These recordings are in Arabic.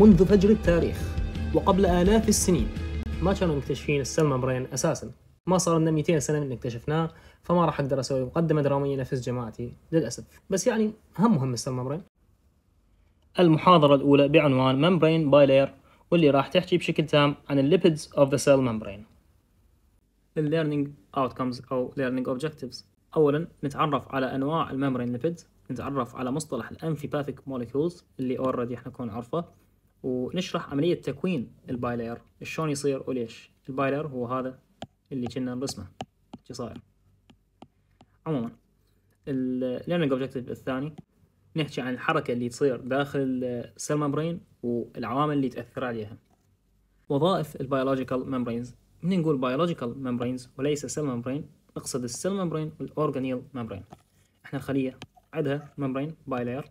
منذ فجر التاريخ وقبل آلاف السنين ما كانوا مكتشفين السل ممبرين أساسا ما صار لنا 200 سنة من اكتشفناه فما راح أقدر أسوي مقدمة درامية نفس جماعتي للأسف بس يعني هم مهم السل ممبرين المحاضرة الأولى بعنوان ممبرين لير واللي راح تحكي بشكل تام عن الليبيدز اوف ذا سيل ممبرين الليرنينج اوتكمز او ليرنينج اوبجيكتيفز اولا نتعرف على انواع الممبرين ليبيدز نتعرف على مصطلح الانفيباثيك موليكيولز اللي اوريدي احنا كون عرفه ونشرح عملية تكوين البايلير شلون يصير وليش البايلير هو هذا اللي كنا نرسمه شو صاير عموما الليرنينج اوبجيكتيف الثاني نحكي عن الحركة اللي تصير داخل السيل ممبرين والعوامل اللي تأثر عليها وظائف البيولوجيكال ممبرينز من نقول بيولوجيكال ممبرينز وليس سيل ممبرين نقصد السيل ممبرين والاورجانيل ممبرين احنا الخلية عندها ممبرين بايلير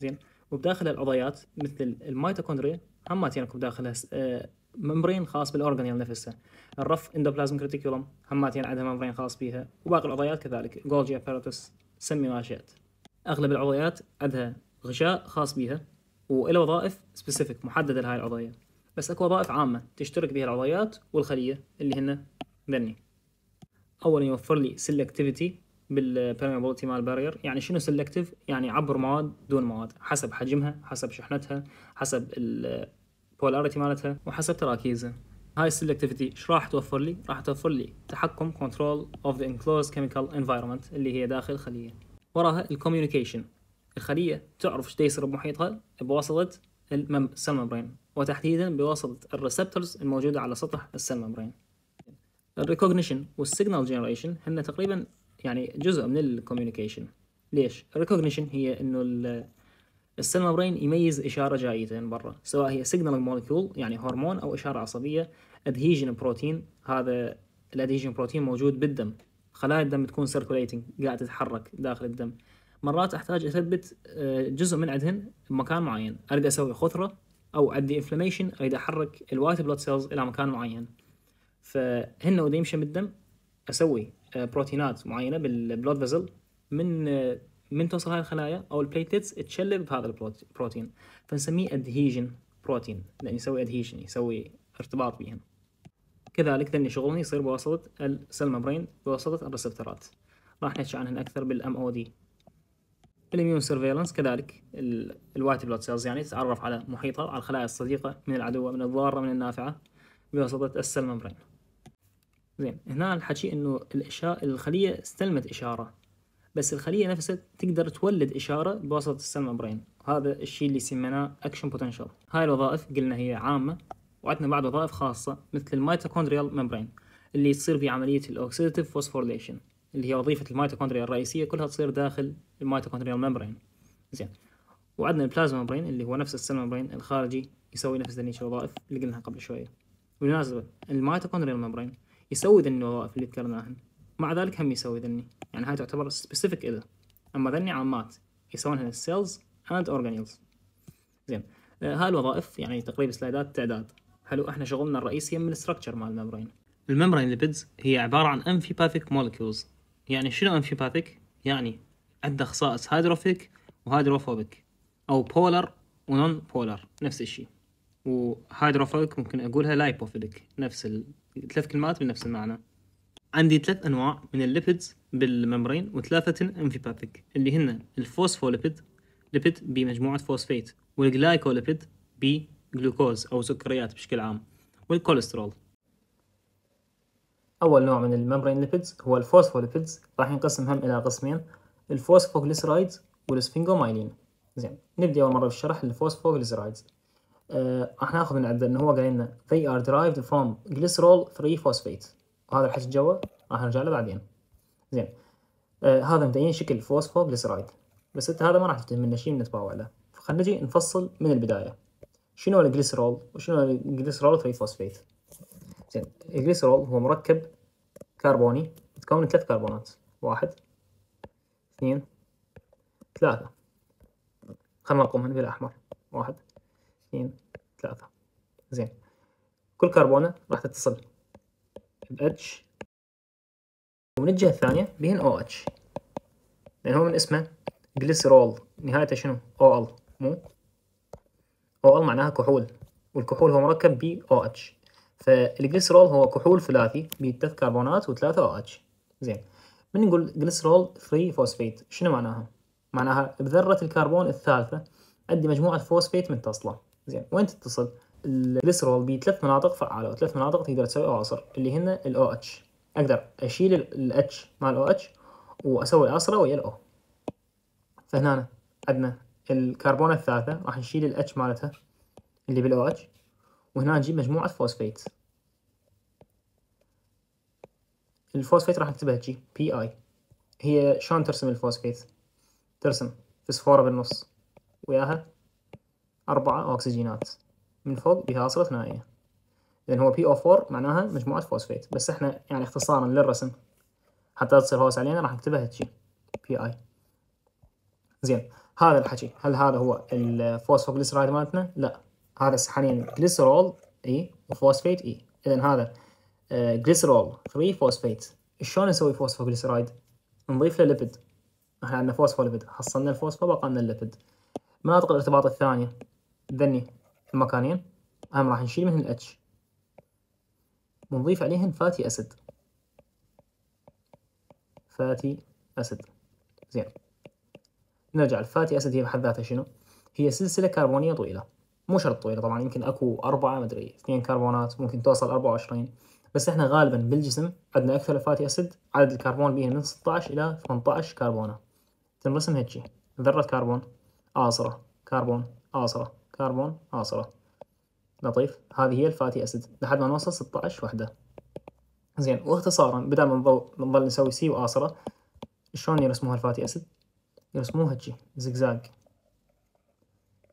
زين وبداخل العضيات مثل الميتوكوندريا همات ينكب داخلها آه، ممبرين خاص بالاورجانيل نفسها الرف اندوبلازم كريتيكولوم همات عندها ممبرين خاص بيها وباقي العضيات كذلك جولجي ابيراتوس سمي ما شئت اغلب العضيات عندها غشاء خاص بيها وإلى وظائف سبيسيفيك محدده لهاي العضيه بس اكو وظائف عامه تشترك بها العضيات والخليه اللي هن ذني اولا يوفر لي سلكتيفيتي بالبرميبلتي مال البارير يعني شنو سلكتيف يعني عبر مواد دون مواد حسب حجمها حسب شحنتها حسب البولاريتي مالتها وحسب تراكيزها هاي السلكتيفيتي ايش راح توفر لي راح توفر لي تحكم كنترول اوف ذا انكلوز كيميكال انفايرمنت اللي هي داخل الخليه وراها الكوميونيكيشن الخليه تعرف ايش يصير بمحيطها بواسطه السيل ممبرين وتحديدا بواسطه الريسبتورز الموجوده على سطح السيل ممبرين الريكوجنيشن والسيجنال جنريشن هن تقريبا يعني جزء من الكوميونيكيشن ليش؟ الريكوجنيشن هي انه السينما برين يميز اشاره جايته من برا سواء هي سيجنال مولكيول يعني هرمون او اشاره عصبيه ادهيجن بروتين هذا الادهيجن بروتين موجود بالدم خلايا الدم تكون سيركوليتنج قاعده تتحرك داخل الدم مرات احتاج اثبت آه، جزء من عندهن بمكان معين اريد اسوي خثره او ادي انفلاميشن اريد احرك الوايت بلاد سيلز الى مكان معين فهن ودي يمشي بالدم اسوي بروتينات معينه بالبلود فيزل من من توصل هاي الخلايا او البليتلتس تشلب بهذا البروتين فنسميه ادهيجن بروتين لان يسوي ادهيجن يسوي ارتباط بيهم كذلك ذني شغلهم يصير بواسطه السيل مبرين بواسطه الريسبترات راح نحكي عنهن اكثر بالام او دي الاميون سيرفيلانس كذلك الوايت بلود سيلز يعني تتعرف على محيطها على الخلايا الصديقه من العدوه من الضاره من النافعه بواسطه السيل مبرين زين هنا الحكي انه الإشارة الخلية استلمت إشارة بس الخلية نفسها تقدر تولد إشارة بواسطة السلم برين هذا الشيء اللي سميناه أكشن بوتنشال هاي الوظائف قلنا هي عامة وعندنا بعض وظائف خاصة مثل الميتوكوندريال ممبرين اللي تصير في عملية الأوكسيدتيف فوسفوريليشن اللي هي وظيفة الميتوكوندريا الرئيسية كلها تصير داخل الميتوكوندريال ممبرين زين وعندنا البلازما ممبرين اللي هو نفس السلم ممبرين الخارجي يسوي نفس ذنيش الوظائف اللي قلناها قبل شوية بالمناسبة الميتوكوندريال ممبرين يسوي ذني الوظائف اللي ذكرناهن مع ذلك هم يسوي ذني يعني هاي تعتبر سبيسيفيك إذا أما ذني عامات يسوونها السيلز اند اورجانيلز زين آه، هاي الوظائف يعني تقريبا سلايدات تعداد حلو احنا شغلنا الرئيسي من الستركتشر مال الممبرين الممبرين ليبيدز هي عباره عن امفيباثيك مولكيولز يعني شنو امفيباثيك يعني عندها خصائص هيدروفيك وهيدروفوبيك او بولر ونون بولر نفس الشيء وهايدروفيلك ممكن اقولها لايبوفيلك نفس الثلاث كلمات بنفس المعنى عندي ثلاث انواع من الليبيدز بالممبرين وثلاثه امفيباثيك اللي هن الفوسفوليبيد ليبيد بمجموعه فوسفيت والجلايكوليبيد بجلوكوز او سكريات بشكل عام والكوليسترول أول نوع من الممبرين ليبيدز هو الفوسفوليبيدز راح ينقسم هم إلى قسمين الفوسفوغليسرايدز والسفنجومايلين زين نبدأ أول مرة بالشرح الفوسفوغليسرايدز آه، احنا ناخذ من عندنا انه هو قال لنا they are derived from glycerol 3 phosphate وهذا الحشد جوا راح نرجع له بعدين زين آه هذا مبدئيا شكل جليسرايد بس انت هذا ما راح تفهم منه شيء من تباوع له فخلينا نجي نفصل من البدايه شنو الجليسرول وشنو الجليسرول 3 فوسفيت زين الجليسرول هو مركب كربوني متكون من ثلاث كربونات واحد اثنين ثلاثة خلنا نقومهم بالأحمر واحد اثنين ثلاثة زين كل كربونة راح تتصل ب H ومن الجهة الثانية بين OH لأن هو من اسمه جليسرول نهايته شنو؟ OL مو؟ OL معناها كحول والكحول هو مركب ب OH فالجليسرول هو كحول ثلاثي بثلاث كربونات وثلاثة OH زين من نقول جليسرول 3 فوسفيت شنو معناها؟ معناها بذرة الكربون الثالثة عندي مجموعة فوسفيت متصلة زين وين تتصل الليسترول بثلاث مناطق فعاله ثلاث مناطق تقدر تسوي اواصر اللي هن الاو اتش اقدر اشيل الاتش مع الاو اتش واسوي اصره ويا الاو فهنا عندنا الكربون الثالثه راح نشيل الاتش مالتها اللي بالاو اتش وهنا نجيب مجموعه فوسفيت الفوسفيت راح نكتبها جي بي اي هي شلون ترسم الفوسفيت ترسم فسفوره بالنص وياها أربعة أكسجينات من فوق بها صلة ثنائية إذا هو PO4 معناها مجموعة فوسفيت بس إحنا يعني اختصارا للرسم حتى تصير هوس علينا راح نكتبها هالشي PI زين هذا الحكي هل هذا هو الفوسفوجليسرايد مالتنا؟ لا هذا حاليا جليسرول اي e وفوسفيت اي e. اذا هذا جليسرول 3 فوسفيت شلون نسوي فوسفوجليسرايد؟ نضيف له ليبيد احنا عندنا فوسفوليبيد حصلنا الفوسفو بقى لنا الليبيد مناطق الارتباط الثانيه ذني المكانين هم راح نشيل منهم الاتش ونضيف عليهن فاتي اسيد فاتي اسيد زين نرجع الفاتي اسيد هي بحد ذاتها شنو؟ هي سلسله كربونيه طويله مو شرط طويله طبعا يمكن اكو اربعه مدري اثنين كربونات ممكن توصل 24 بس احنا غالبا بالجسم عندنا اكثر فاتي اسيد عدد الكربون بيها من 16 الى 18 كربونه تنرسم هيك ذره كربون عاصره كربون عاصره كربون عاصرة لطيف هذه هي الفاتي أسيد لحد ما نوصل 16 وحدة زين واختصارا بدل ما نظل نسوي سي وآصرة شلون يرسموها الفاتي أسيد يرسموها هجي زجزاج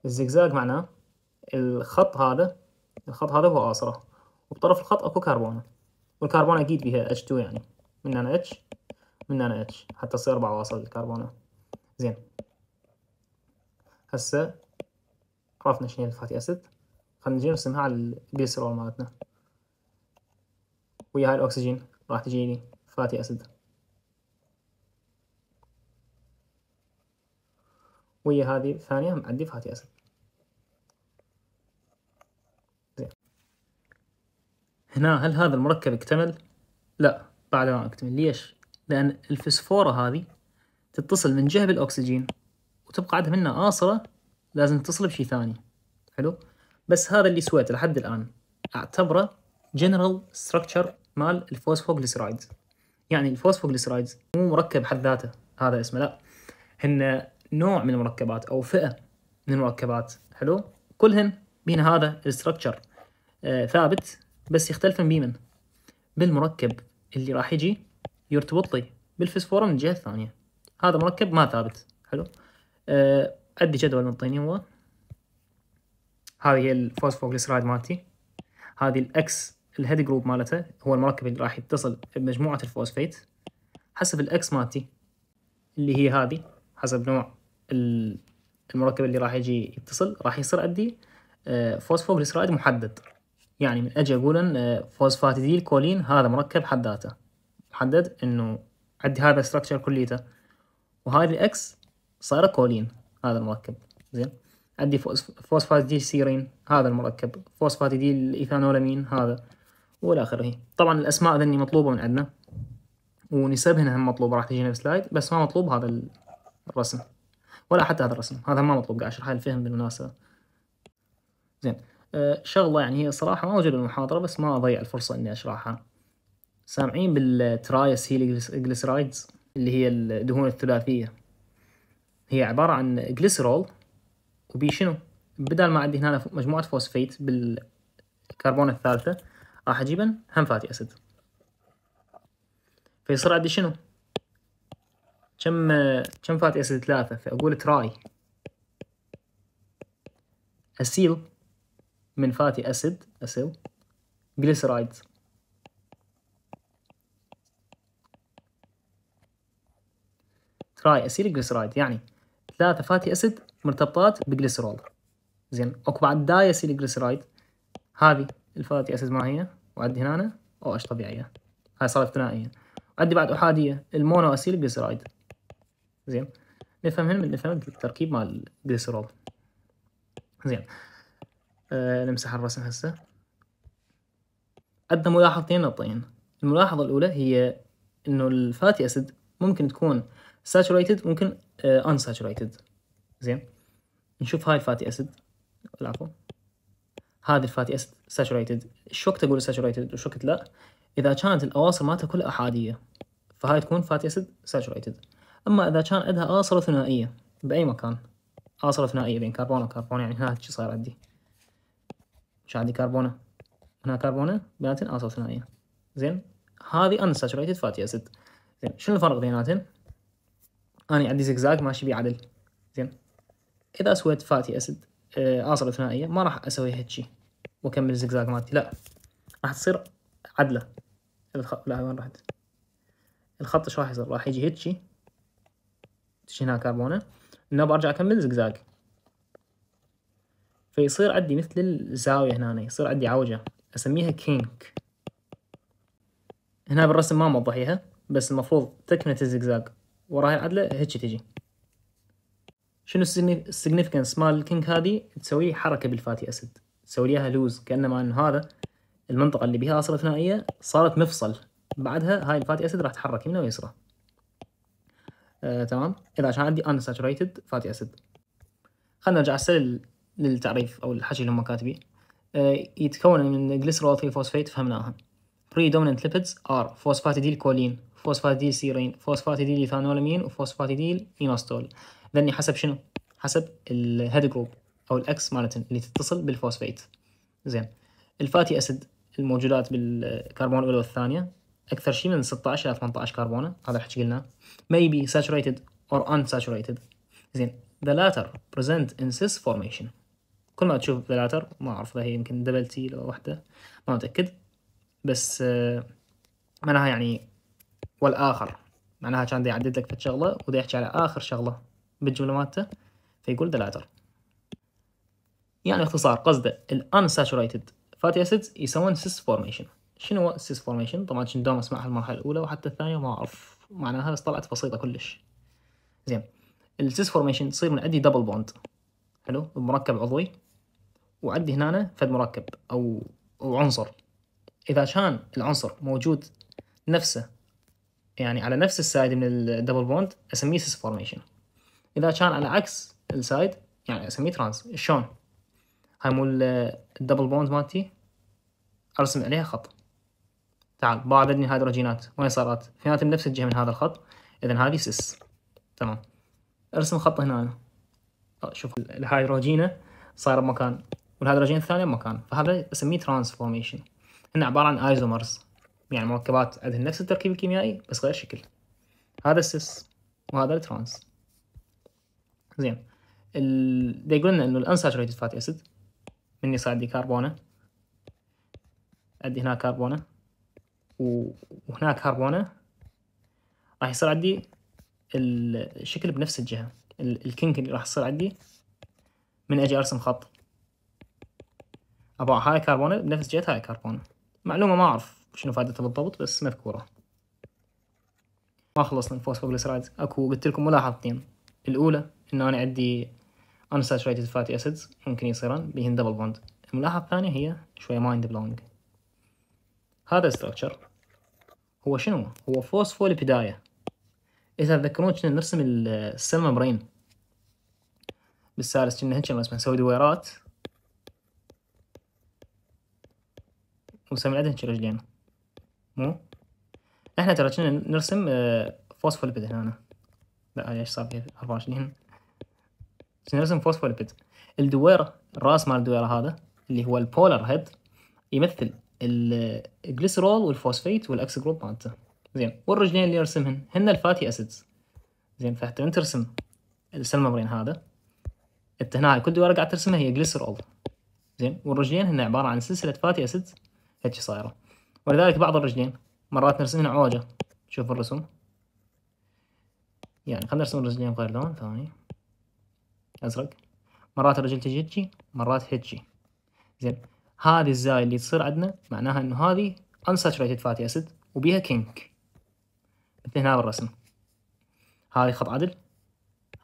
الزجزاج معناه الخط هذا الخط هذا هو آصرة وبطرف الخط أكو كربون والكربون أكيد بها H2 يعني من هنا H من هنا H حتى تصير أربعة واصل الكربونة زين هسه عرفنا شنو هي الفاتي اسيد خلينا نجي نرسمها على الجليسرول مالتنا ويا هاي الاكسجين راح تجيني فاتي اسيد ويا هذه الثانية معدي فاتي اسيد زين هنا هل هذا المركب اكتمل؟ لا بعد ما اكتمل ليش؟ لأن الفسفورة هذه تتصل من جهة بالأكسجين وتبقى عندها منها آصرة لازم تصل بشيء ثاني حلو بس هذا اللي سويته لحد الان اعتبره جنرال ستراكشر مال الفوسفوجليسرايد يعني الفوسفوجليسرايد مو مركب حد ذاته هذا اسمه لا هن نوع من المركبات او فئه من المركبات حلو كلهن بين هذا الستراكشر آه ثابت بس يختلفن بيمن بالمركب اللي راح يجي يرتبط لي بالفسفورم من الجهه الثانيه هذا مركب ما ثابت حلو آه ادي جدول منطيني هو هذه هي الفوسفوجليسرايد مالتي هذه الاكس الهيد جروب مالته هو المركب اللي راح يتصل بمجموعة الفوسفيت حسب الاكس مالتي اللي هي هذه حسب نوع المركب اللي راح يجي يتصل راح يصير عندي آه، فوسفوغليسرايد محدد يعني من اجي اقول ان آه، فوسفاتيديل كولين هذا مركب حد ذاته محدد انه عندي هذا الستركشر كليته وهذه الاكس صايره كولين هذا المركب زين عندي فوسفات دي سيرين هذا المركب فوسفات دي الايثانولامين هذا والى اخره طبعا الاسماء ذني مطلوبه من عندنا ونسبهن هم مطلوبه راح تجينا بسلايد بس ما مطلوب هذا الرسم ولا حتى هذا الرسم هذا ما مطلوب قاعد اشرح الفهم بالمناسبه زين أه شغله يعني هي صراحه ما موجوده بالمحاضره بس ما اضيع الفرصه اني اشرحها سامعين بالترايس هيليجلسرايدز اللي هي الدهون الثلاثيه هي عبارة عن جليسرول وبي شنو؟ بدل ما عندي هنا مجموعة فوسفيت بالكربون الثالثة راح اجيبن هم فاتي اسيد فيصير عندي شنو كم كم فاتي اسيد ثلاثة فاقول تراي اسيل من فاتي اسيد اسيل جليسرايد تراي اسيل جليسرايد يعني ثلاثه فاتي اسيد مرتبطات بجليسرول زين اكو بعد دايسيل جليسرايد هذه الفاتي اسيد ما هي وعندي هنا او اتش طبيعيه هاي صارت ثنائيه عندي بعد احاديه المونو اسيل جليسرايد زين نفهم هنا نفهم التركيب مال الجليسرول زين أه نمسح الرسم هسه عندنا ملاحظتين نقطتين الملاحظة الأولى هي إنه الفاتي أسيد ممكن تكون ساتشوريتد ممكن ان آه، ساتشوريتد زين نشوف هاي الفاتي اسيد العفو هذه الفاتي اسيد ساتشوريتد شو وقت اقول ساتشوريتد وشو وقت لا اذا كانت الاواصر مالتها كلها احاديه فهاي تكون فاتي اسيد ساتشوريتد اما اذا كان عندها اواصر ثنائيه باي مكان اواصر ثنائيه بين كربون وكربون يعني هنا شو صاير عندي مش عندي كربونه هنا كربونه بيناتهم اواصر ثنائيه زين هذه ان ساتشوريتد فاتي اسيد زين شنو الفرق بيناتهم اني عندي زقزاق ماشي بيه عدل زين اذا سويت فاتي اسد آه، اصل ثنائية ما راح اسوي هيك واكمل الزقزاق مالتي لا راح تصير عدلة الخط لا وين رحت الخط ايش راح يصير راح يجي هيك شيء هنا كربونة انا برجع اكمل زقزاق فيصير عندي مثل الزاوية هنا يصير عندي عوجة اسميها كينك هنا بالرسم ما موضحيها بس المفروض تكملة الزقزاق وراها العدله هيك تجي شنو السيغنيفكنس مال الكينج هذه تسوي حركه بالفاتي اسيد تسوي لها لوز كانما ان هذا المنطقه اللي بها اصله ثنائيه صارت مفصل بعدها هاي الفاتي اسيد راح تتحرك يمينه ويسرى آه، تمام اذا كان عندي ان ساتوريتد فاتي اسد خلينا نرجع هسه للتعريف او الحكي اللي هم كاتبين آه، يتكون من جليسرول 3 فوسفيت فهمناها predominant lipids are phosphatidylcholine فوسفاتيديل سيرين فوسفاتيديل ايثانولامين وفوسفاتيديل فينوستول ذني حسب شنو حسب الهيد جروب او الاكس مالتن اللي تتصل بالفوسفيت زين الفاتي اسيد الموجودات بالكربون الاولى والثانيه اكثر شيء من 16 الى 18 كربونه هذا الحكي قلناه maybe saturated or unsaturated زين the latter present in cis formation كل ما تشوف the latter ما اعرف هي يمكن دبل تي لو واحده ما متاكد بس آه، معناها يعني والاخر معناها كان يعدد لك في شغله ودا يحكي على اخر شغله بالجمله مالته فيقول ذا لاتر يعني اختصار قصده الانساتوريتد فاتي اسيدز يسوون سيس فورميشن شنو هو السيس فورميشن طبعا شنو دوم اسمعها المرحله الاولى وحتى الثانيه ما اعرف معناها بس طلعت بسيطه كلش زين السيس فورميشن تصير من عندي دبل بوند حلو مركب عضوي وعندي هنا فد مركب او عنصر اذا كان العنصر موجود نفسه يعني على نفس السايد من الدبل بوند اسميه سيس فورميشن اذا كان على عكس السايد يعني اسميه ترانس شلون هاي مو الدبل بوند مالتي ارسم عليها خط تعال بعددني هيدروجينات وين صارت اثنيناتهم نفس الجهه من هذا الخط اذا هذه سيس تمام ارسم خط هنا أنا. آه، شوف الهيدروجينه صايره بمكان والهيدروجين الثانيه بمكان فهذا اسميه ترانسفورميشن هنا عباره عن ايزومرز يعني مركبات عندها نفس التركيب الكيميائي بس غير شكل هذا السيس وهذا الترانس زين ال... دا يقول لنا انه الانساتوريتد فاتي اسيد من يصير عندي كربونه عندي هنا كربونه و... وهنا كربونه راح يصير عندي الشكل بنفس الجهه ال... الكينك اللي راح يصير عندي من اجي ارسم خط ابغى هاي كربونه بنفس جهه هاي كربونه معلومه ما اعرف شنو فائدته بالضبط بس مذكورة ما خلصنا الفوسفوجليسرايدز اكو قلت لكم ملاحظتين الاولى انه انا عندي unsaturated fatty acids ممكن يصيرن بهن دبل بوند الملاحظة الثانية هي شوية مايند بلونج هذا الستركتشر هو شنو هو فوسفوليبيداية اذا تذكرون كنا نرسم السيل ممبرين بالسالس كنا هيك نرسمه نسوي دويرات وسمي عندها رجلين مو احنا ترى كنا نرسم آه، فوسفوليبيد هنا لا ايش صار في 24 كنا نرسم فوسفوليبيد الدويره الراس مال الدويره هذا اللي هو البولر هيد يمثل الجليسرول والفوسفيت والاكس جروب مالته زين والرجلين اللي نرسمهن هن الفاتي اسيدز زين فحتى انت ترسم السيل هذا انت هنا كل دويره قاعد ترسمها هي جليسرول زين والرجلين هن عباره عن سلسله فاتي اسيدز هيك صايره ولذلك بعض الرجلين مرات هنا عوجة شوف الرسم يعني خلينا نرسم الرجلين بغير لون ثاني أزرق مرات الرجل تجي هيجي مرات هيجي زين هذه الزاي اللي تصير عندنا معناها إنه هذه unsaturated fatty acid وبيها كينك مثل هنا بالرسم هذه خط عدل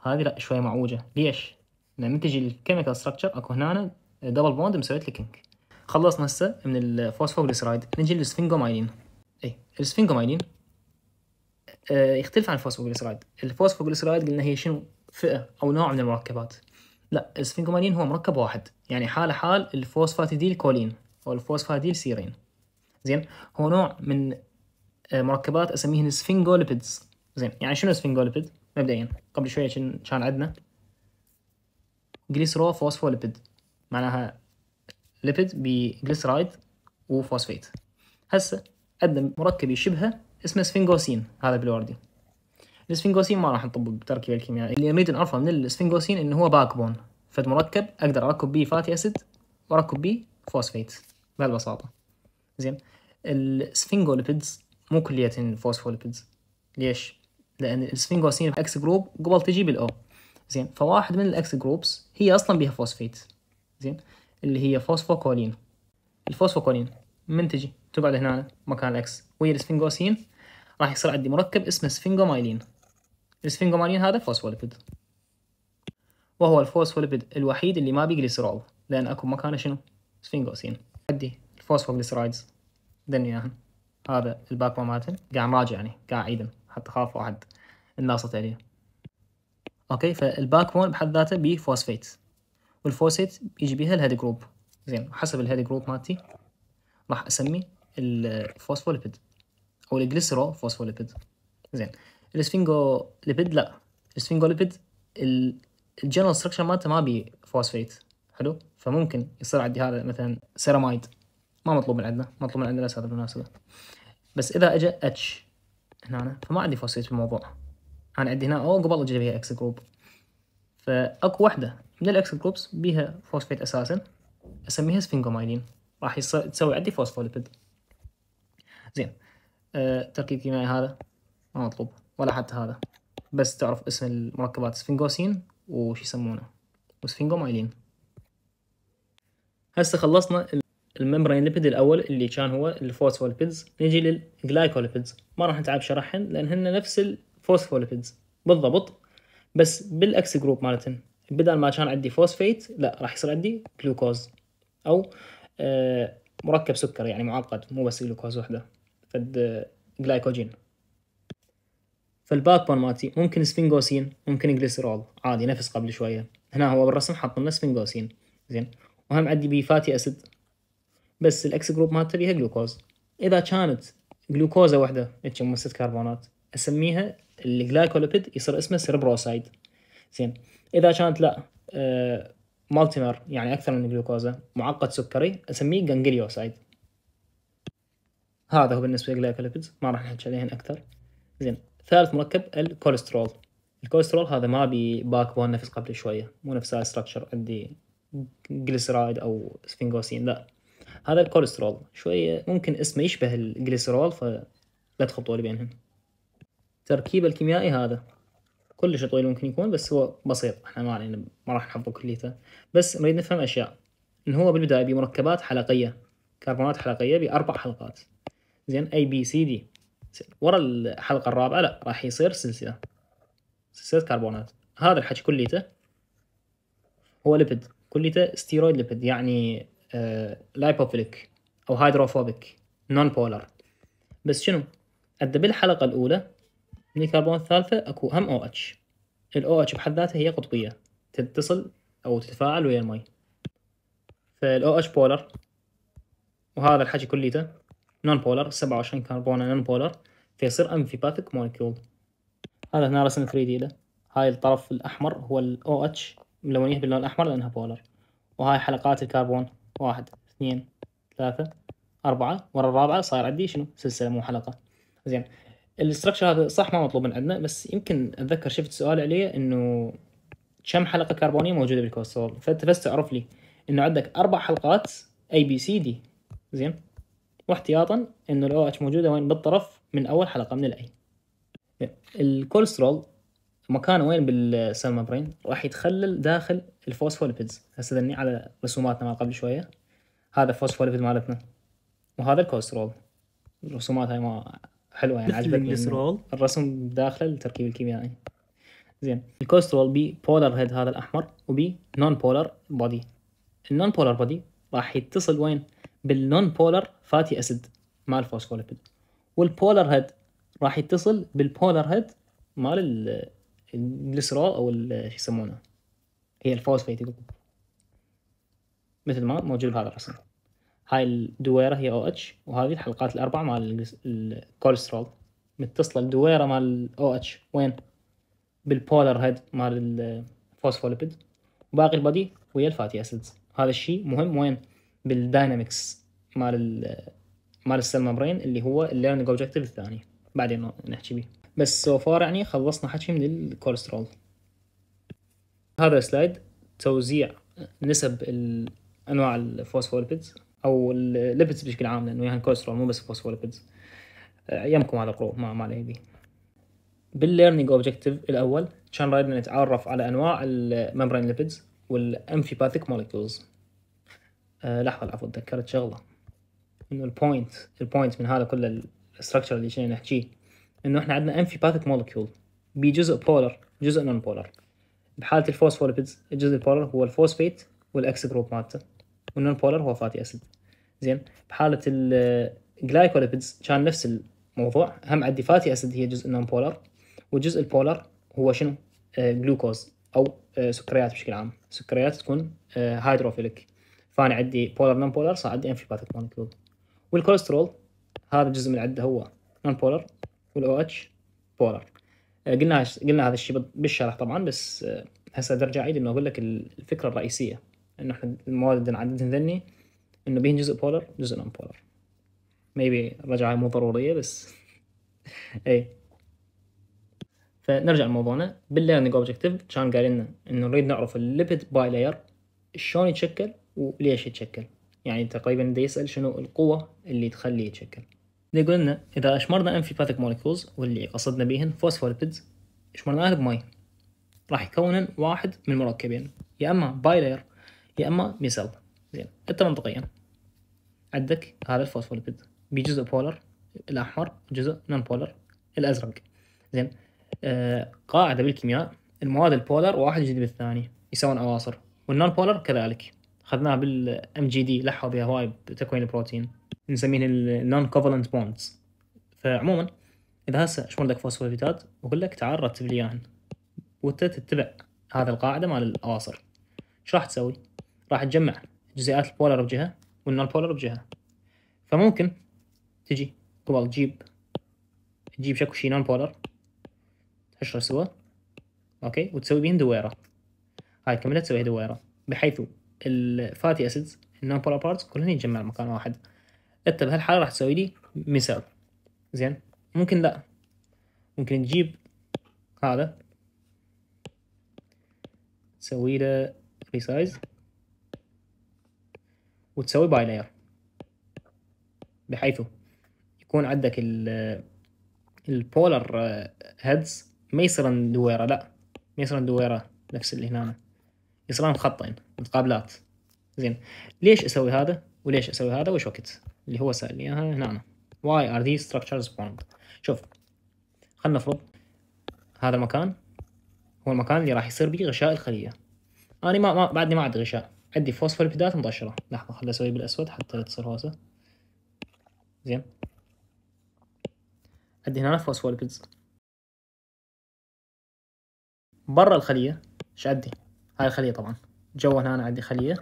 هذه لا شوية معوجة ليش؟ لأن من تجي الكيميكال ستراكشر اكو هنا دبل بوند مسويت لي كينك خلصنا هسه من الفوسفوجليسرايد نجي للسفنجومايلين اي السفنجومايلين آه يختلف عن الفوسفوجليسرايد الفوسفوجليسرايد قلنا هي شنو فئه او نوع من المركبات لا السفنجومايلين هو مركب واحد يعني حاله حال الفوسفاتيديل كولين او الفوسفاتيديل سيرين زين هو نوع من آه، مركبات اسميهن السفنجوليبيدز زين يعني شنو سفنجوليبيد مبدئيا قبل شويه كان عندنا جليسرو فوسفوليبيد معناها ليبيد بجليسرايد وفوسفيت هسه قدم مركب يشبهه اسمه سفنجوسين هذا بالوردي السفنجوسين ما راح نطبق بالتركيبه الكيميائيه اللي نريد نعرفه من السفنجوسين انه هو باك بون فد مركب اقدر اركب بيه فاتي اسيد واركب بيه فوسفيت بهالبساطه زين السفينغوليبيدز مو كلية فوسفوليبيدز ليش؟ لان السفنجوسين اكس جروب قبل تجي بالاو زين فواحد من الاكس جروبس هي اصلا بيها فوسفيت زين اللي هي فوسفوكولين الفوسفوكولين من تجي تقعد هنا مكان الاكس ويا السفنجوسين راح يصير عندي مركب اسمه سفنجومايلين السفنجومايلين هذا فوسفوليبيد وهو الفوسفوليبيد الوحيد اللي ما بيه جليسرول لان اكو مكانه شنو سفنجوسين عندي الفوسفوجليسرايدز دني اياهم هذا الباك بون مالتن قاعد مراجع يعني قاعد عيدن حتى خاف واحد الناصت عليه اوكي فالباك بون بحد ذاته بيه فوسفيتس والفوسيت بيجي بيها الهيد جروب زين حسب الهيد جروب مالتي راح اسمي الفوسفوليبيد او الجليسرو فوسفوليبيد زين ليبيد لا ليبيد الجنرال ستراكشر مالته ما بي فوسفيت حلو فممكن يصير عندي هذا مثلا سيرامايد ما مطلوب من عندنا مطلوب من عندنا هذا بالمناسبه بس اذا اجى اتش هنا فما عندي فوسفيت بالموضوع انا عندي هنا او قبل اجي بيها اكس جروب فاكو واحدة من الاكس جروبس بيها فوسفيت اساسا اسميها سفنجومايدين راح تسوي عندي فوسفوليبيد زين أه تركيب كيميائي هذا ما مطلوب ولا حتى هذا بس تعرف اسم المركبات سفنجوسين وش يسمونه وسفنجومايلين هسه خلصنا الممبرين ليبيد الاول اللي كان هو الفوسفوليبيدز نجي للجلايكوليبيدز ما راح نتعب شرحهن لان هن نفس الفوسفوليبيدز بالضبط بس بالاكس جروب مالتن بدل ما كان عندي فوسفيت لا راح يصير عندي جلوكوز او آه، مركب سكر يعني معقد مو بس جلوكوز وحده فد جلايكوجين آه، فالباك بون مالتي ممكن سفنجوسين ممكن جليسرول عادي نفس قبل شويه هنا هو بالرسم حاط لنا سفنجوسين زين وهم عندي بي فاتي اسيد بس الاكس جروب مالته بيها جلوكوز اذا كانت جلوكوزا وحده هيك ممثله كربونات اسميها الجلايكوليبيد يصير اسمه سيربروسايد زين اذا كانت لا مالتيمر آه، يعني اكثر من الجلوكوزا معقد سكري اسميه جنجليوسايد هذا هو بالنسبه للجلايكوليبيد ما راح نحكي عليهن اكثر زين ثالث مركب الكوليسترول الكوليسترول هذا ما بي باك بون نفس قبل شويه مو نفس ستراكشر عندي جليسرايد او سفينغوسين لا هذا الكوليسترول شويه ممكن اسمه يشبه الجليسرول ف تخطوا لي بينهم التركيب الكيميائي هذا كلش طويل ممكن يكون بس هو بسيط احنا ما علينا ما راح نحفظه كليته بس نريد نفهم اشياء ان هو بالبدايه بمركبات حلقيه كربونات حلقيه باربع حلقات زين اي بي سي دي ورا الحلقه الرابعه لا راح يصير سلسله سلسله كربونات هذا الحكي كليته هو ليبيد كليته ستيرويد ليبيد يعني آه لايبوفيليك او هيدروفوبيك نون بولر بس شنو؟ أدى بالحلقة الأولى من الكربون الثالثة أكو هم أو اتش الأو اتش بحد ذاتها هي قطبية تتصل أو تتفاعل ويا المي فالأو اتش بولر وهذا الحكي كليته نون بولر 27 كربون نون بولر فيصير أمفيباثيك مولكيول هذا هنا رسم 3 دي له هاي الطرف الأحمر هو ال OH ملونيه باللون الأحمر لأنها بولر وهاي حلقات الكربون واحد اثنين ثلاثة أربعة ورا الرابعة صاير عندي شنو سلسلة مو حلقة زين الاستراكشر هذا صح ما مطلوب من عندنا بس يمكن اتذكر شفت سؤال عليه انه كم حلقه كربونيه موجوده بالكوليسترول فانت بس تعرف لي انه عندك اربع حلقات اي بي سي دي زين واحتياطا انه الاو اتش موجوده وين بالطرف من اول حلقه من الاي الكوليسترول مكانه وين بالسيل ممبرين راح يتخلل داخل الفوسفوليبيدز هسه ذني على رسوماتنا مال قبل شويه هذا فوسفوليبيد مالتنا وهذا الكوليسترول الرسومات هاي ما حلوه يعني عجبتني الرسم داخل التركيب الكيميائي زين الكوليسترول بي بولر هيد هذا الاحمر وبي نون بولر بودي النون بولر بودي راح يتصل وين بالنون بولر فاتي اسيد مال الفوسفوليبيد والبولر هيد راح يتصل بالبولر هيد مال الجليسرول او شو يسمونه هي الفوسفيت مثل ما موجود هذا الرسم هاي الدويره هي او اتش وهذه الحلقات الاربعه مال الكوليسترول متصله الدويره مال الاو اتش وين بالبولر هيد مال الفوسفوليبيد وباقي البادي ويا الفاتي اسيدز هذا الشيء مهم وين بالداينامكس مال مال السيل مبرين اللي هو الليرنينج اوبجكتيف الثاني بعدين نحكي بيه بس سو فار يعني خلصنا حكي من الكوليسترول هذا السلايد توزيع نسب انواع الفوسفوليبيدز او الليبيدز بشكل عام لانه يعني كوليسترول مو بس فوسفوليبيدز آه، يمكم هذا القروه ما ما عليه بالليرنينج اوبجيكتيف الاول كان رايدنا نتعرف على انواع الممبرين ليبيدز والامفيباثيك موليكيولز لحظه العفو تذكرت شغله انه البوينت البوينت من هذا كله الاستراكشر اللي شنو نحكيه انه احنا عندنا امفيباثيك موليكيول بجزء بولر جزء نون بولر بحاله الفوسفوليبيدز الجزء البولر هو الفوسفيت والاكس جروب مالته والنون بولر هو فاتي اسيد زين بحاله الجلايكوليبيدز كان نفس الموضوع هم عندي فاتي اسيد هي جزء نون بولر والجزء البولر هو شنو جلوكوز آه، او آه، سكريات بشكل عام سكريات تكون هيدروفيليك آه، فانا عندي بولر نون بولر صار عندي امفيباثيك مولكيول والكوليسترول هذا الجزء من عده هو نون بولر والاو اتش بولر قلنا قلنا هذا الشيء بالشرح طبعا بس هسه ارجع اعيد انه اقول لك الفكره الرئيسيه انه احنا المواد اللي نعددها ذني انه بين جزء بولر جزء نون بولر ميبي رجعة مو ضرورية بس اي فنرجع لموضوعنا بالليرنينج اوبجيكتيف كان قال لنا انه نريد نعرف الليبيد باي لاير شلون يتشكل وليش يتشكل يعني تقريبا ده يسأل شنو القوة اللي تخليه يتشكل يقول لنا إذا أشمرنا أمفيباثيك موليكولز واللي قصدنا بيهن فوسفوليبيدز أشمرناها بماي راح يكونن واحد من مركبين يا إما باي لاير يا اما ميسل زين انت منطقيا عندك هذا الفوسفوليبيد بجزء بولر الاحمر وجزء نون بولر الازرق زين آه قاعده بالكيمياء المواد البولر واحد يجذب الثاني يسوون اواصر والنون بولر كذلك اخذناها بالام جي دي لحوا بها هواي بتكوين البروتين نسميه النون كوفالنت بوندز فعموما اذا هسه شلون لك فوسفوليبيدات واقول لك تعال رتب لي اياهن وانت تتبع هذا القاعده مال الاواصر ايش راح تسوي؟ راح تجمع جزيئات البولر بجهه والنون بولر بجهه فممكن تجي قبل تجيب تجيب شكو شي نون بولر تحشره سوا اوكي وتسوي بين دويره هاي كلها تسويها دويره بحيث الفاتي اسيدز النون بولر بارتس كلهن يتجمع مكان واحد انت بهالحاله راح تسوي لي مثال زين ممكن لا ممكن تجيب هذا تسوي له ريسايز وتسوي باي لاير بحيث يكون عندك البولر هيدز آه، ما يصيرن دويره لا ما يصيرن دويره نفس اللي هنا يصيرن خطين متقابلات زين ليش اسوي هذا وليش اسوي هذا وش وقت اللي هو سالني اياها هنا why are these structures formed شوف خلينا نفرض هذا المكان هو المكان اللي راح يصير به غشاء الخليه انا ما, ما بعدني ما عندي غشاء عندي فوسفوليبيدات مباشرة لحظه خليني أسوي بالاسود حتى تصير هوسه زين عندي هنا فوسفوليبيدز برا الخليه ايش عندي؟ هاي الخليه طبعا جوا هنا انا عندي خليه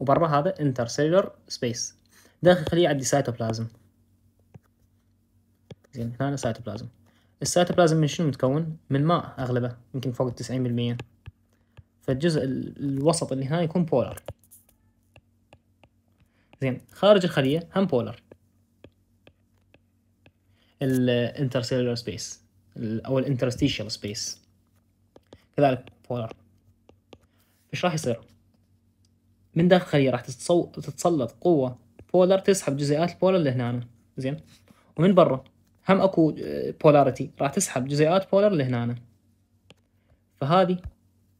وبرا هذا انترسيلولر سبيس داخل الخليه عندي سايتوبلازم زين هنا سايتوبلازم السيتوبلازم من شنو متكون من ماء اغلبه يمكن فوق التسعين بالمية فالجزء الوسط النهائي يكون بولر زين خارج الخلية هم بولر intercellular space او Interstitial Space كذلك بولر ايش راح يصير من داخل الخلية راح تتصو... تتسلط قوة بولر تسحب جزيئات البولر لهنا زين ومن برا هم اكو بولاريتي آه، راح تسحب جزيئات بولر لهنا فهذه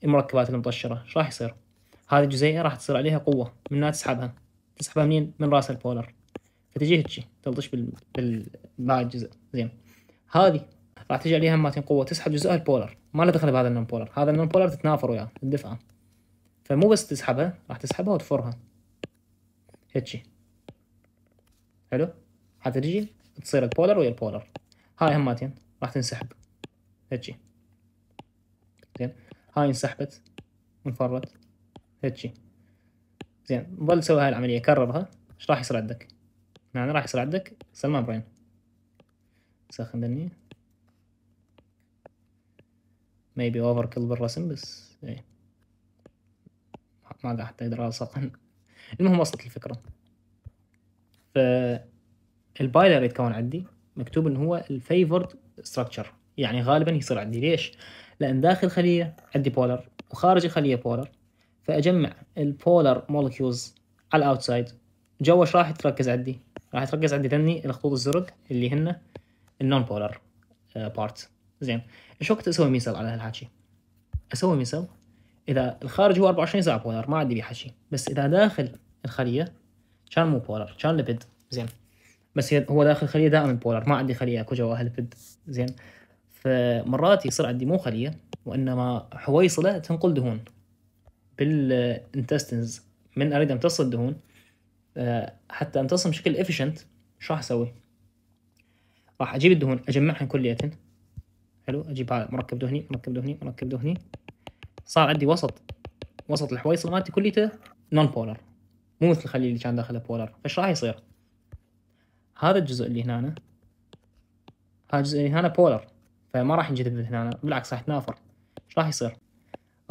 المركبات المطشرة ايش راح يصير هذه الجزيئة راح تصير عليها قوة من انها تسحبها تسحبها منين من راس البولر فتجي هيجي تلطش بال... بال... الجزء زين هذه راح تجي عليها ماتين قوه تسحب جزءها البولر ما له دخل بهذا النون بولر هذا النون بولر تتنافر وياه تدفعه فمو بس تسحبها راح تسحبها وتفرها هيجي حلو حتى تجي تصير البولر ويا البولر هاي هماتين راح تنسحب هيجي هاي انسحبت انفرت هيك زين ظل سوي هاي العملية كررها ايش راح يصير عندك؟ يعني راح يصير عندك سلمان برين سخن دني ميبي اوفر كل بالرسم بس اي ما قاعد اقدر الصق المهم وصلت الفكرة ف البايلر يتكون عندي مكتوب ان هو الفيفورد ستراكشر يعني غالبا يصير عندي ليش؟ لأن داخل خلية عندي بولر وخارج الخلية بولر فأجمع البولر مولكيولز على الأوتسايد جوا ايش راح تركز عندي؟ راح تركز عندي ذني الخطوط الزرق اللي هن النون بولر بارت زين ايش وقت اسوي ميسل على هالحكي؟ اسوي ميسل اذا الخارج هو 24 ساعه بولر ما عندي بيه حكي بس اذا داخل الخليه كان مو بولر كان ليبيد زين بس هو داخل الخليه دائما بولر ما عندي خليه اكو جواها ليبيد زين فمرات يصير عندي مو خلية وإنما حويصلة تنقل دهون بالانتستنز من أريد أمتص الدهون آه، حتى أمتصهم بشكل افيشنت شو راح أسوي؟ راح أجيب الدهون أجمعها كلية حلو أجيب هذا مركب دهني مركب دهني مركب دهني صار عندي وسط وسط الحويصلة مالتي كليته نون بولر مو مثل الخلية اللي كان داخلها بولر فش راح يصير؟ هذا الجزء اللي هنا هذا الجزء اللي هنا بولر فما راح نجذب هنا بالعكس راح تنافر ايش راح يصير؟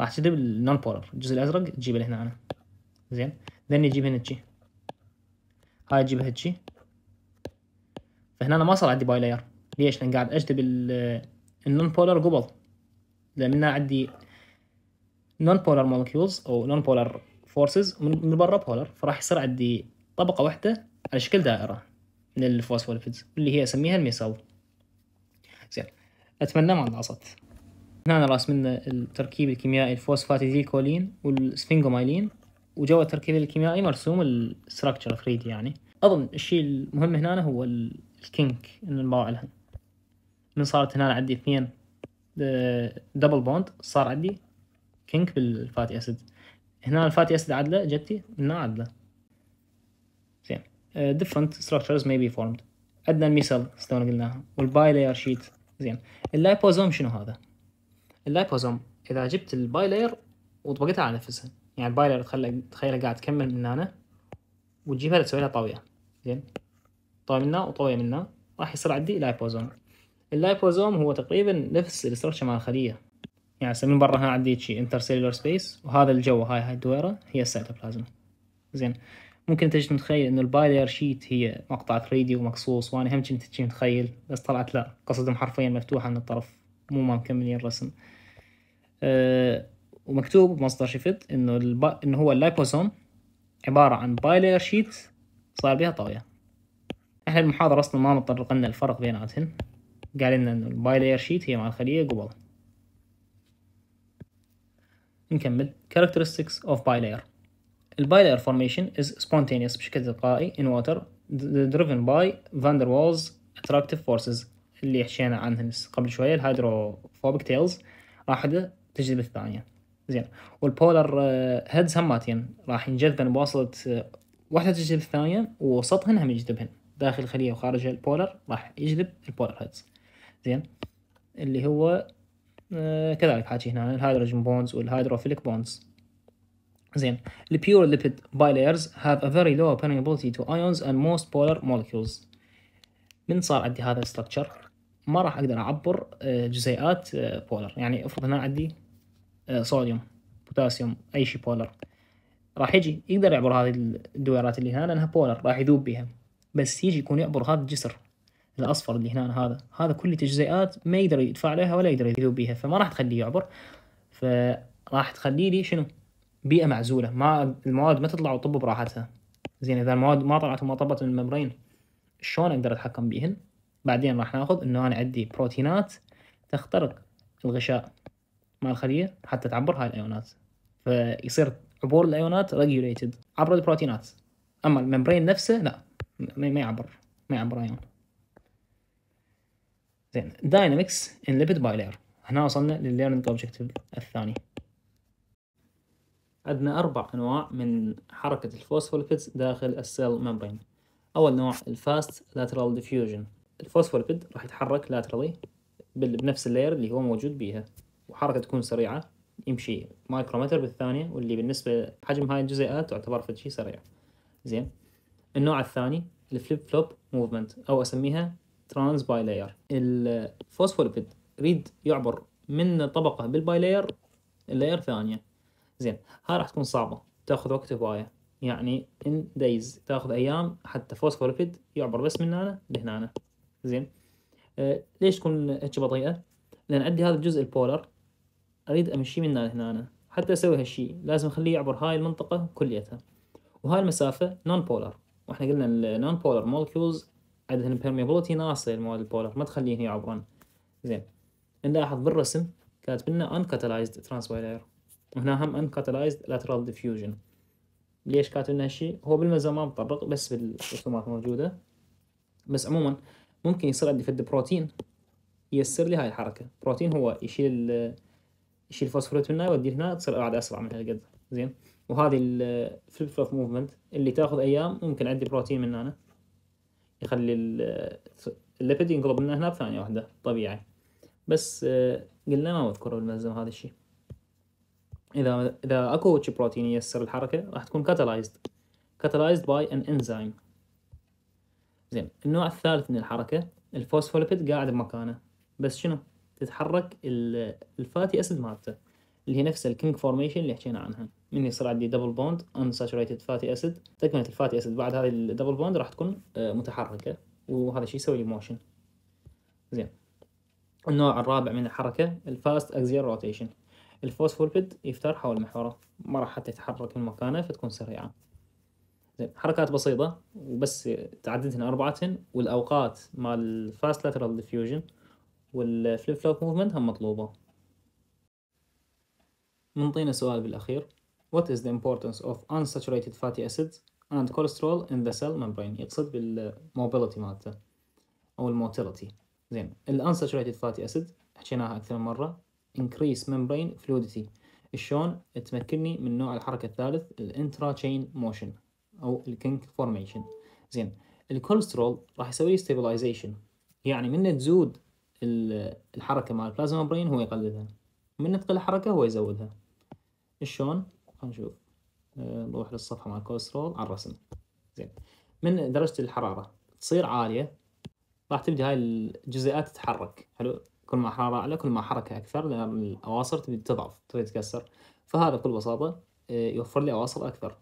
راح تجذب النون بولر الجزء الازرق تجيبه لهنا أنا. زين ذن يجيب هنا هيجي هاي تجيب هيجي فهنا أنا ما صار عندي باي لاير ليش؟ لان قاعد اجذب النون بولر قبل لان عندي نون بولر مولكيولز او نون بولر فورسز من برا بولر فراح يصير عندي طبقه واحده على شكل دائره من الفوسفوليبيدز اللي هي اسميها الميساو زين أتمنى ما انقصت هنا راس التركيب الكيميائي الفوسفاتيديل كولين والسفنجومايلين وجوا التركيب الكيميائي مرسوم الستركتشر 3 يعني اظن الشيء المهم هنا هو الكينك ان نباوع لها من صارت هنا عندي اثنين دبل آه، بوند صار عندي كينك بالفاتي اسيد هنا الفاتي اسيد عدله جتي هنا عدله زين آه، different structures may be formed عندنا الميسل استونا قلناها والباي لاير شيت زين اللايبوزوم شنو هذا؟ اللايبوزوم اذا جبت الباي لاير وطبقتها على نفسها يعني الباي لاير تخيلها قاعد تكمل من هنا وتجيبها تسوي لها طاويه زين طاويه من هنا وطاويه من هنا راح يصير عندي لايبوزوم اللايبوزوم هو تقريبا نفس الاستركشر مال الخليه يعني من برا هنا عندي شي سيلولر سبيس وهذا الجو هاي هاي الدويره هي السيتوبلازم زين ممكن انت تتخيل متخيل انه البايلر شيت هي مقطع 3 دي ومقصوص وانا هم كنت تجي متخيل بس طلعت لا قصدهم حرفيا مفتوحه من الطرف مو ما مكملين الرسم أه ومكتوب بمصدر شفت انه الب... انه هو اللايبوزوم عباره عن بايلر شيت صار بها طاويه احنا المحاضره اصلا ما نطرق لنا الفرق بيناتهم قال لنا انه البايلر شيت هي مع الخليه قبل نكمل characteristics of bilayer البايلر فورميشن از سبونتينيوس بشكل تلقائي ان ووتر دريفن باي فاندر وولز اتراكتيف فورسز اللي حكينا عنها قبل شويه الهيدروفوبيك تيلز واحده تجذب الثانيه زين والبولر آه، هيدز هماتين راح ينجذبن بواسطه آه، واحده تجذب الثانيه ووسطهن هم يجذبهن داخل الخليه وخارجها البولر راح يجذب البولر هيدز زين اللي هو آه، كذلك حاجي هنا الهيدروجين بونز والهيدروفيليك بونز زين البيور ليبيد bilayers have a very low permeability to ions and most polar molecules من صار عندي هذا الستركتشر ما راح اقدر اعبر آه، جزيئات بولر آه، يعني افرض هنا عندي صوديوم آه، بوتاسيوم اي شيء بولر راح يجي يقدر يعبر هذه الدويرات اللي هنا لانها بولر راح يذوب بها بس يجي يكون يعبر هذا الجسر الاصفر اللي هنا هذا هذا كل تجزيئات ما يقدر يدفع عليها ولا يقدر يذوب بها فما راح تخليه يعبر فراح تخلي لي شنو بيئه معزوله ما المواد ما تطلع وتطب براحتها زين اذا المواد ما طلعت وما طبت من الممبرين شلون اقدر اتحكم بيهن بعدين راح ناخذ انه انا عندي بروتينات تخترق الغشاء مال الخليه حتى تعبر هاي الايونات فيصير عبور الايونات ريجوليتد عبر البروتينات اما الممبرين نفسه لا ما يعبر ما يعبر ايون زين داينامكس ان ليبيد باي لير هنا وصلنا للليرنينج اوبجكتيف الثاني عندنا أربع أنواع من حركة الفوسفوليبيدز داخل السيل ممبرين أول نوع الفاست لاترال ديفيوجن الفوسفوليبيد راح يتحرك لاترالي بنفس اللاير اللي هو موجود بيها وحركة تكون سريعة يمشي مايكرومتر بالثانية واللي بالنسبة حجم هاي الجزيئات تعتبر فد شيء سريع زين النوع الثاني الفليب فلوب موفمنت أو أسميها ترانس باي لاير الفوسفوليبيد يريد يعبر من طبقة بالباي لاير لاير ثانية زين هاي راح تكون صعبة تاخذ وقت هواية يعني ان دايز تاخذ ايام حتى فوسفوليبيد يعبر بس من هنا لهنا زين أه ليش تكون هيك بطيئة؟ لان عندي هذا الجزء البولر اريد امشي من هنا لهنا حتى اسوي هالشيء لازم اخليه يعبر هاي المنطقة كليتها وهاي المسافة نون بولر واحنا قلنا النون بولر مولكيولز عندهم بيرميبلتي ناقصة المواد البولر ما تخليهن يعبرن زين نلاحظ بالرسم كاتب لنا ان كاتلايزد وهنا هم uncatalyzed lateral diffusion ليش كاتب لنا هالشي هو بالملزم ما مطرق بس بالرسومات موجودة بس عموما ممكن يصير عندي فد بروتين ييسر لي هاي الحركة بروتين هو يشيل يشيل فوسفوريت من هنا ويوديه هنا تصير قاعد اسرع من هالقد زين وهذه الفليب فلوب موفمنت اللي تاخذ ايام ممكن عندي بروتين من هنا يخلي الليبيد ينقلب من هنا بثانية واحدة طبيعي بس آه، قلنا ما مذكور بالملزم هذا الشيء اذا اذا اكو شي بروتين ييسر الحركه راح تكون كاتالايزد كاتالايزد باي ان انزيم زين النوع الثالث من الحركه الفوسفوليبيد قاعد بمكانه بس شنو تتحرك الفاتي اسيد مالته اللي هي نفس الكينج فورميشن اللي حكينا عنها من يصير عندي دبل بوند ساتوريتد فاتي اسيد تكمله الفاتي اسيد بعد هذه الدبل بوند راح تكون آه، متحركه وهذا الشيء يسوي لي موشن زين النوع الرابع من الحركه الفاست اكسيال روتيشن الفوسفوليبيد يفتر حول محوره ما راح حتى يتحرك من مكانه فتكون سريعة زين حركات بسيطة وبس تعددهن أربعة والأوقات مع الفاست لاترال ديفيوجن والفليب فلوب موفمنت هم مطلوبة منطينا سؤال بالأخير What is the importance of unsaturated fatty acids and cholesterol in the cell membrane يقصد بالموبيلتي مالته أو الموتيلتي زين الانساتوريتد فاتي اسيد حكيناها اكثر من مره increase membrane fluidity الشون تمكنني من نوع الحركة الثالث الانترا تشين موشن أو الكينك فورميشن زين الكوليسترول راح يسوي ستابلايزيشن يعني من تزود الحركة مع البلازما برين هو يقللها من تقل الحركة هو يزودها شلون خلينا نشوف آه، نروح للصفحة مع الكوليسترول على الرسم زين من درجة الحرارة تصير عالية راح تبدي هاي الجزيئات تتحرك حلو كل ما حرارة أعلى كل ما حركة أكثر لأن الأواصر تبي تضعف تبي تتكسر فهذا بكل بساطة آه، يوفر لي أواصر أكثر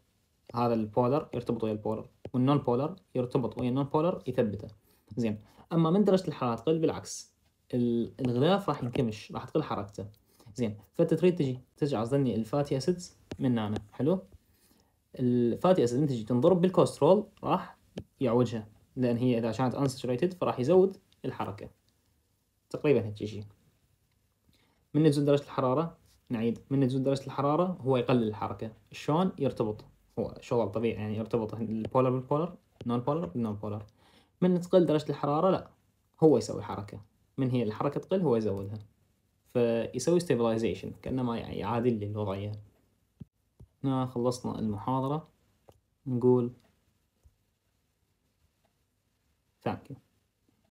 هذا البولر يرتبط ويا البولر والنون بولر يرتبط ويا النون بولر يثبته زين أما من درجة الحرارة تقل بالعكس الغلاف راح ينكمش راح تقل حركته زين فأنت تريد تجي تجعل ظني الفاتي أسيدز من هنا حلو الفاتي أسيدز من تجي تنضرب بالكوسترول راح يعوجها لأن هي إذا كانت أنساتوريتد فراح يزود الحركة تقريبا هادشي شي من تزول درجة الحرارة نعيد من تزول درجة الحرارة هو يقلل الحركة شلون يرتبط هو شغل طبيعي يعني يرتبط البولر بالبولر نون بولر بالنون بولر من تقل درجة الحرارة لا هو يسوي حركة من هي الحركة تقل هو يزودها فيسوي ستابلايزيشن كانما يعني يعادل لي الوضعية هنا خلصنا المحاضرة نقول ثانك